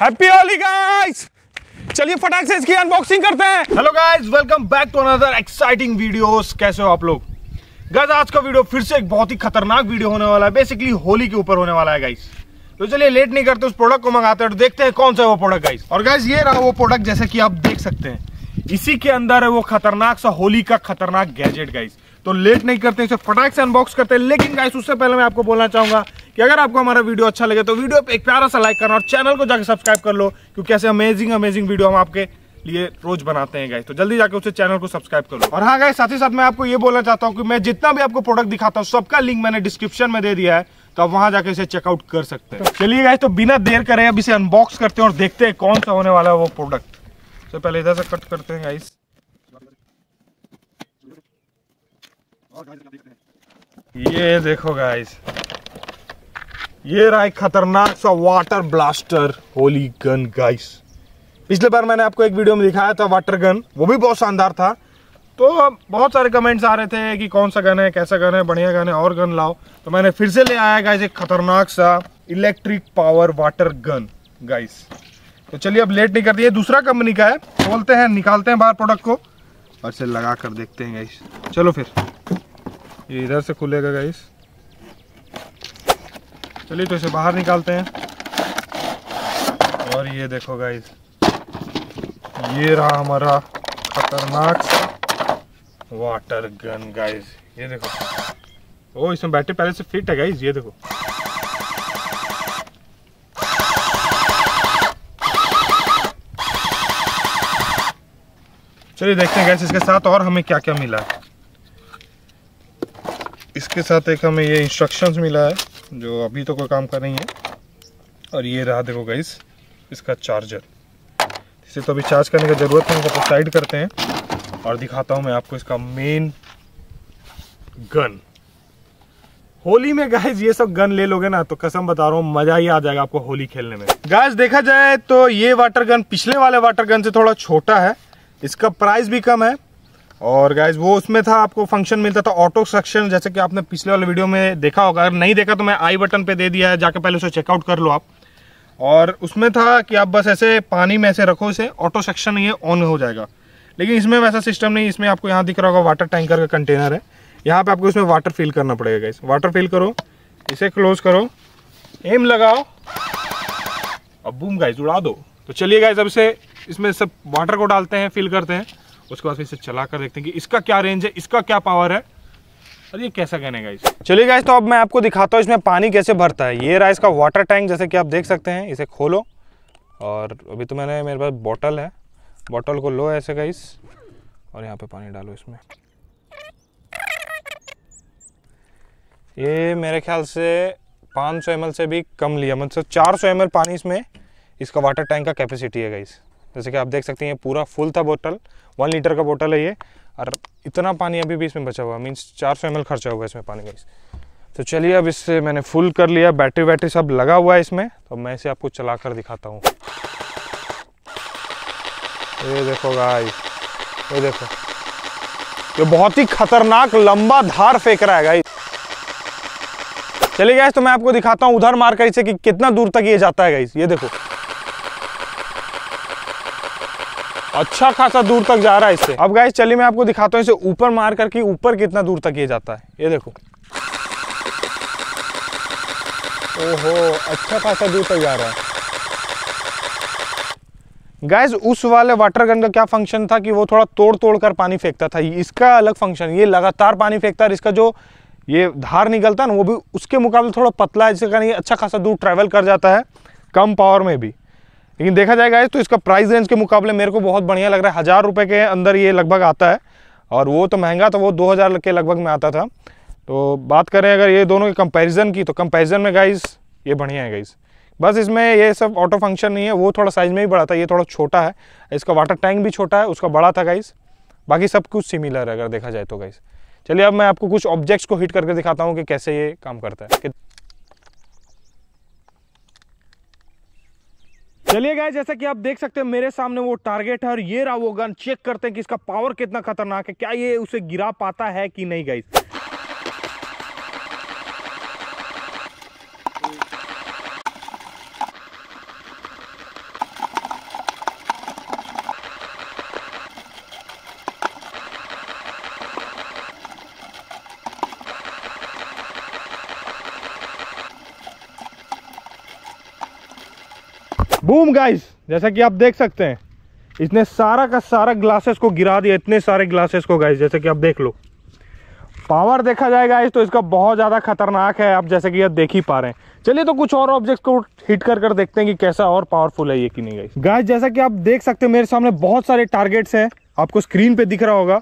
happy Holi guys चलिए फटाक से इसकी अनबॉक्सिंग करते हैं hello guys welcome back to another exciting videos कैसे हो आप लोग गाइस आज का वीडियो फिर से एक बहुत ही खतरनाक वीडियो होने वाला है बेसिकली होली के ऊपर होने वाला है गाइस तो चलिए लेट नहीं करते उस प्रोडक्ट को मंगाते हैं और देखते हैं कौन सा वो प्रोडक्ट गाइस और गाइस ये रहा वो प्रोडक्ट जैसे कि आप देख सकते हैं इसी के अंदर है वो खतरनाक सा होली का खतरनाक गैजेट गाइस तो लेट नहीं करते इसे फटाक से अनबॉक्स करते हैं लेकिन गाइस उससे पहले मैं आपको बोलना चाहूंगा कि अगर आपको हमारा वीडियो अच्छा लगे तो वीडियो पे एक प्यारा सा लाइक करना और चैनल को जाकर सब्सक्राइब कर लो क्योंकि ऐसे अमेजिंग अमेजिंग वीडियो हम आपके लिए रोज बनाते हैं गाइस तो जल्दी जाकर उसे चैनल को सब्सक्राइब करो और हाँ गाइस साथ ही साथ मैं आपको ये बोलना चाहता हूँ कि मैं जितना भी आपको प्रोडक्ट दिखाता हूँ सबका लिंक मैंने डिस्क्रिप्शन में दे दिया है तो आप वहां जाकर इसे चेकआउट कर सकते हैं चलिए गाइस तो बिना देर करें अब इसे अनबॉक्स करते हैं और देखते हैं कौन सा होने वाला है वो प्रोडक्ट तो पहले इधर से कट करते हैं गाइस ये देखो गाइस ये रहा एक खतरनाक सा water blaster Holi gun guys पिछले बार मैंने आपको एक वीडियो में दिखाया था वाटर गन वो भी बहुत शानदार था तो बहुत सारे कमेंट्स आ रहे थे कि कौन सा गन है कैसा गन है बढ़िया गन है और गन लाओ तो मैंने फिर से ले आया गाइस एक खतरनाक सा electric power water gun guys तो चलिए अब लेट नहीं करती है दूसरा कंपनी का है बोलते हैं निकालते हैं बाहर प्रोडक्ट को और इसे लगा कर देखते हैं गाइस चलो फिर ये इधर से खुलेगा गाइस चलिए तो इसे बाहर निकालते हैं और ये देखो गाइज ये रहा हमारा खतरनाक वाटर गन गाइज ये देखो ओ इसमें बैटरी पहले से फिट है गाइज ये देखो चलिए देखते हैं गैस इसके साथ और हमें क्या क्या मिला है इसके साथ एक हमें ये इंस्ट्रक्शंस मिला है जो अभी तो कोई काम कर रही है और ये रहा देखो गाइस इसका चार्जर इसे तो अभी चार्ज करने की ज़रूरत नहीं तो साइड करते हैं और दिखाता हूँ मैं आपको इसका मेन गन होली में गाइज ये सब गन ले लोगे ना तो कसम बता रहा हूँ मजा ही आ जाएगा आपको होली खेलने में गाइज देखा जाए तो ये वाटर गन पिछले वाले वाटर गन से थोड़ा छोटा है इसका प्राइस भी कम है और गाइज वो उसमें था आपको फंक्शन मिलता था ऑटो सक्शन जैसे कि आपने पिछले वाले वीडियो में देखा होगा अगर नहीं देखा तो मैं आई बटन पे दे दिया है जाके पहले उसे चेकआउट कर लो आप और उसमें था कि आप बस ऐसे पानी में ऐसे रखो इसे ऑटो सक्शन ये ऑन हो जाएगा लेकिन इसमें वैसा सिस्टम नहीं इसमें आपको यहाँ दिख रहा होगा वाटर टैंकर का कंटेनर है यहाँ पर आपको इसमें वाटर फिल करना पड़ेगा गाइज वाटर फिल करो इसे क्लोज करो एम लगाओ अब बूम गाइज उड़ा दो तो चलिए गाइज अब इसे इसमें सब वाटर को डालते हैं फिल करते हैं उसके बाद फिर इसे चला कर देखते हैं कि इसका क्या रेंज है इसका क्या पावर है और ये कैसा कहने का गाइस चलिए गाइस तो अब मैं आपको दिखाता हूँ इसमें पानी कैसे भरता है ये रहा इसका वाटर टैंक जैसे कि आप देख सकते हैं इसे खोलो और अभी तो मैंने मेरे पास बॉटल है बॉटल को लो ऐसे गाइस और यहाँ पे पानी डालो इसमें ये मेरे ख्याल से 500 ml से भी कम लिया मतलब 400 ml पानी इसमें इसका वाटर टैंक का कैपेसिटी है गाइस जैसे कि आप देख सकते हैं पूरा फुल था बोतल वन लीटर का बोतल है ये और इतना पानी अभी भी इसमें बचा हुआ मीन्स चार सौ एम खर्चा हुआ इसमें पानी का तो चलिए अब इससे मैंने फुल कर लिया बैटरी वैटरी सब लगा हुआ है इसमें तो मैं इसे आपको चला कर दिखाता हूँ ये देखो गाइस ये देखो ये बहुत ही खतरनाक लंबा धार फेंक रहा है गाइस चलिए गाइस तो मैं आपको दिखाता हूँ उधर मार कर इसे कि कितना दूर तक ये जाता है गाइस ये देखो अच्छा खासा दूर तक जा रहा है इससे अब गाइस चलिए मैं आपको दिखाता हूँ इसे ऊपर मार करके ऊपर कितना दूर तक ये जाता है ये देखो ओहो अच्छा खासा दूर तक जा रहा है गाइज उस वाले वाटर गन का क्या फंक्शन था कि वो थोड़ा तोड़ तोड़ कर पानी फेंकता था इसका अलग फंक्शन ये लगातार पानी फेंकता है इसका जो ये धार निकलता है ना वो भी उसके मुकाबले थोड़ा पतला है जिसके कारण ये अच्छा खासा दूर ट्रैवल कर जाता है कम पावर में भी लेकिन देखा जाएगा तो इसका प्राइस रेंज के मुकाबले मेरे को बहुत बढ़िया लग रहा है हज़ार रुपये के अंदर ये लगभग आता है और वो तो महंगा था वो दो हज़ार के लगभग में आता था तो बात करें अगर ये दोनों के कंपैरिजन की तो कंपैरिजन में गाइस ये बढ़िया है गाइस बस इसमें ये सब ऑटो फंक्शन नहीं है वो थोड़ा साइज़ में ही बड़ा था ये थोड़ा छोटा है इसका वाटर टैंक भी छोटा है उसका बड़ा था गाइस बाकी सब कुछ सिमिलर है अगर देखा जाए तो गाइस चलिए अब मैं आपको कुछ ऑब्जेक्ट्स को हिट करके दिखाता हूँ कि कैसे ये काम करता है चलिए गाय जैसा कि आप देख सकते हैं मेरे सामने वो टारगेट है और ये रहा वो गन चेक करते हैं कि इसका पावर कितना खतरनाक है क्या ये उसे गिरा पाता है कि नहीं गाइस बूम गाइस जैसा कि आप देख सकते हैं इसने सारा का सारा ग्लासेस को गिरा दिया इतने सारे ग्लासेस को गाइस जैसे कि आप देख लो पावर देखा जाए गाइस तो इसका बहुत ज़्यादा खतरनाक है आप जैसे कि आप देख ही पा रहे हैं चलिए तो कुछ और ऑब्जेक्ट्स को हिट कर कर देखते हैं कि कैसा और पावरफुल है ये कि नहीं गाइस गाइस जैसा कि आप देख सकते हैं मेरे सामने बहुत सारे टारगेट्स हैं आपको स्क्रीन पे दिख रहा होगा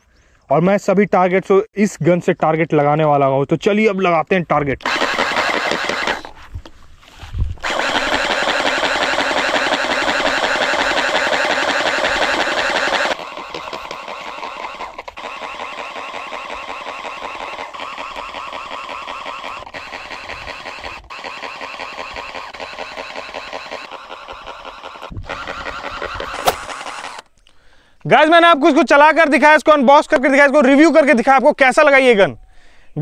और मैं सभी टारगेट्स इस गन से टारगेट लगाने वाला हूँ तो चलिए अब लगाते हैं टारगेट गाज मैंने आपको इसको चला कर दिखाया इसको अनबॉक्स करके दिखाया इसको रिव्यू करके दिखाया आपको कैसा लगा ये गन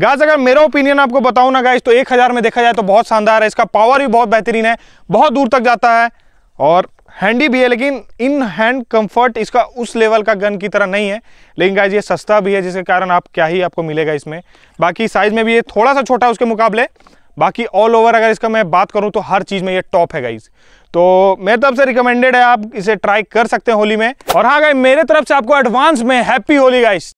गाज अगर मेरा ओपिनियन आपको बताऊं ना गाइज तो एक हज़ार में देखा जाए तो बहुत शानदार है इसका पावर भी बहुत बेहतरीन है बहुत दूर तक जाता है और हैंडी भी है लेकिन इन हैंड कंफर्ट इसका उस लेवल का गन की तरह नहीं है लेकिन गाइज ये सस्ता भी है जिसके कारण आप क्या ही आपको मिलेगा इसमें बाकी साइज़ में भी ये थोड़ा सा छोटा है उसके मुकाबले बाकी ऑल ओवर अगर इसका मैं बात करूँ तो हर चीज़ में ये टॉप है गाइज तो मेरे तरफ से रिकमेंडेड है आप इसे ट्राई कर सकते हैं होली में और हाँ गाइज मेरे तरफ से आपको एडवांस में हैप्पी होली गाइज